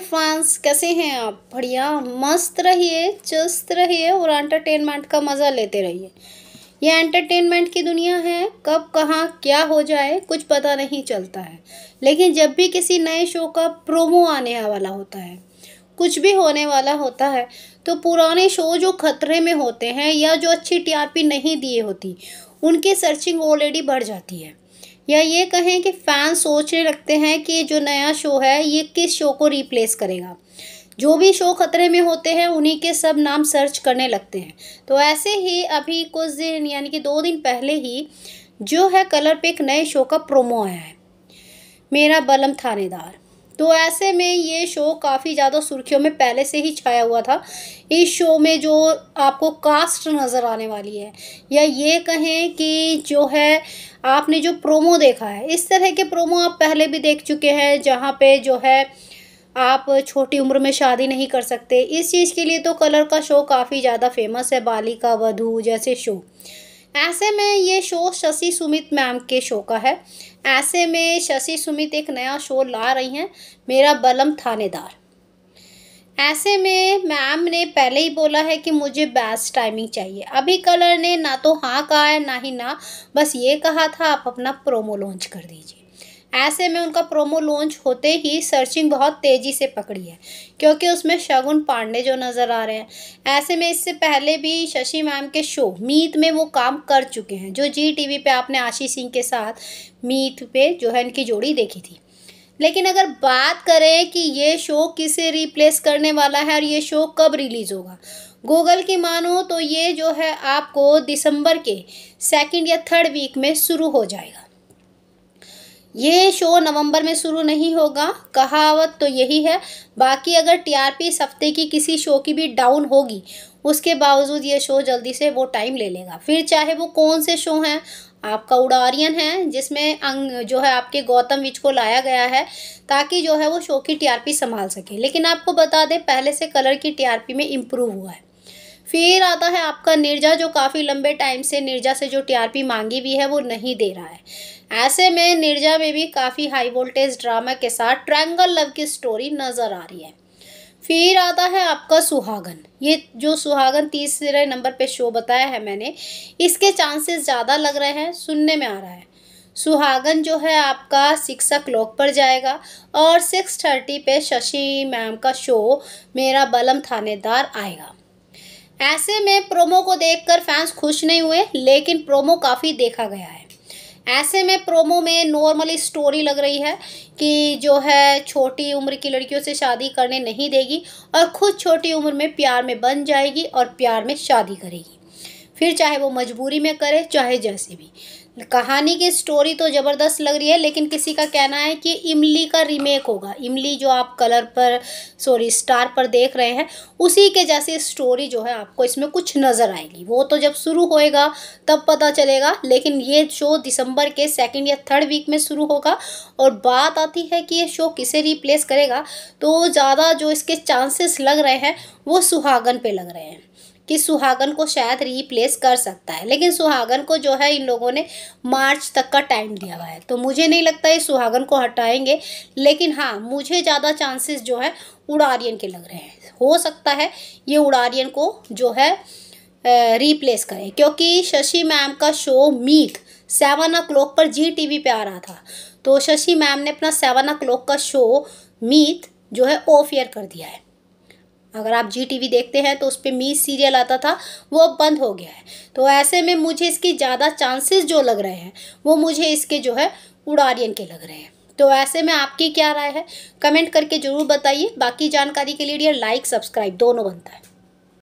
fans कैसे हैं आप बढ़िया मस्त रहिए चुस्त रहिए और एंटरटेनमेंट का मज़ा लेते रहिए ये एंटरटेनमेंट की दुनिया है कब कहाँ क्या हो जाए कुछ पता नहीं चलता है लेकिन जब भी किसी नए शो का प्रोमो आने वाला होता है कुछ भी होने वाला होता है तो पुराने शो जो खतरे में होते हैं या जो अच्छी टीआरपी नहीं दिए होती उनकी सर्चिंग ऑलरेडी बढ़ जाती है या ये कहें कि फ़ैन सोचने लगते हैं कि जो नया शो है ये किस शो को रिप्लेस करेगा जो भी शो खतरे में होते हैं उन्हीं के सब नाम सर्च करने लगते हैं तो ऐसे ही अभी कुछ दिन यानी कि दो दिन पहले ही जो है कलर पे एक नए शो का प्रोमो आया है मेरा बलम थानेदार तो ऐसे में ये शो काफ़ी ज़्यादा सुर्खियों में पहले से ही छाया हुआ था इस शो में जो आपको कास्ट नज़र आने वाली है या ये कहें कि जो है आपने जो प्रोमो देखा है इस तरह के प्रोमो आप पहले भी देख चुके हैं जहाँ पे जो है आप छोटी उम्र में शादी नहीं कर सकते इस चीज़ के लिए तो कलर का शो काफ़ी ज़्यादा फेमस है बालिका वधू जैसे शो ऐसे में ये शो शशि सुमित मैम के शो का है ऐसे में शशि सुमित एक नया शो ला रही हैं मेरा बलम थानेदार ऐसे में मैम ने पहले ही बोला है कि मुझे बेस्ट टाइमिंग चाहिए अभी कलर ने ना तो हाँ कहा है ना ही ना बस ये कहा था आप अपना प्रोमो लॉन्च कर दीजिए ऐसे में उनका प्रोमो लॉन्च होते ही सर्चिंग बहुत तेज़ी से पकड़ी है क्योंकि उसमें शगुन पांडे जो नज़र आ रहे हैं ऐसे में इससे पहले भी शशि मैम के शो मीत में वो काम कर चुके हैं जो जी टीवी पे आपने आशीष सिंह के साथ मीत पे जो है इनकी जोड़ी देखी थी लेकिन अगर बात करें कि ये शो किसे रिप्लेस करने वाला है और ये शो कब रिलीज़ होगा गूगल की मानो तो ये जो है आपको दिसंबर के सेकेंड या थर्ड वीक में शुरू हो जाएगा ये शो नवंबर में शुरू नहीं होगा कहावत तो यही है बाकी अगर टीआरपी इस हफ्ते की किसी शो की भी डाउन होगी उसके बावजूद ये शो जल्दी से वो टाइम ले लेगा फिर चाहे वो कौन से शो हैं आपका उड़ारियन है जिसमें अंग जो है आपके गौतम विच को लाया गया है ताकि जो है वो शो की टीआरपी संभाल सके लेकिन आपको बता दें पहले से कलर की टीआरपी में इम्प्रूव हुआ है फिर आता है आपका निर्जा जो काफ़ी लंबे टाइम से निर्जा से जो टीआरपी मांगी भी है वो नहीं दे रहा है ऐसे में निर्जा में भी काफ़ी हाई वोल्टेज ड्रामा के साथ ट्रैंगल लव की स्टोरी नज़र आ रही है फिर आता है आपका सुहागन ये जो सुहागन तीसरे नंबर पे शो बताया है मैंने इसके चांसेस ज़्यादा लग रहे हैं सुनने में आ रहा है सुहागन जो है आपका सिक्स ओ पर जाएगा और सिक्स थर्टी पे शशि मैम का शो मेरा बलम थानेदार आएगा ऐसे में प्रोमो को देखकर फैंस खुश नहीं हुए लेकिन प्रोमो काफ़ी देखा गया है ऐसे में प्रोमो में नॉर्मली स्टोरी लग रही है कि जो है छोटी उम्र की लड़कियों से शादी करने नहीं देगी और खुद छोटी उम्र में प्यार में बन जाएगी और प्यार में शादी करेगी फिर चाहे वो मजबूरी में करे चाहे जैसे भी कहानी की स्टोरी तो ज़बरदस्त लग रही है लेकिन किसी का कहना है कि इमली का रीमेक होगा इमली जो आप कलर पर सॉरी स्टार पर देख रहे हैं उसी के जैसी स्टोरी जो है आपको इसमें कुछ नज़र आएगी वो तो जब शुरू होएगा तब पता चलेगा लेकिन ये शो दिसंबर के सेकंड या थर्ड वीक में शुरू होगा और बात आती है कि ये शो किसे रिप्लेस करेगा तो ज़्यादा जो इसके चांसेस लग रहे हैं वो सुहागन पे लग रहे हैं कि सुहागन को शायद रिप्लेस कर सकता है लेकिन सुहागन को जो है इन लोगों ने मार्च तक का टाइम दिया हुआ है तो मुझे नहीं लगता ये सुहागन को हटाएंगे लेकिन हाँ मुझे ज़्यादा चांसेस जो है उड़ारियन के लग रहे हैं हो सकता है ये उड़ारियन को जो है रिप्लेस करें क्योंकि शशि मैम का show Meet seven o'clock पर जी टी पे आ रहा था तो शशि मैम ने अपना सेवन ओ क्लॉक का शो मीत जो है ऑफ एयर कर दिया है अगर आप जी टी देखते हैं तो उस पर मी सीरियल आता था वो अब बंद हो गया है तो ऐसे में मुझे इसकी ज़्यादा चांसेस जो लग रहे हैं वो मुझे इसके जो है उड़ारियन के लग रहे हैं तो ऐसे में आपकी क्या राय है कमेंट करके ज़रूर बताइए बाकी जानकारी के लिए डियर लाइक सब्सक्राइब दोनों बनता है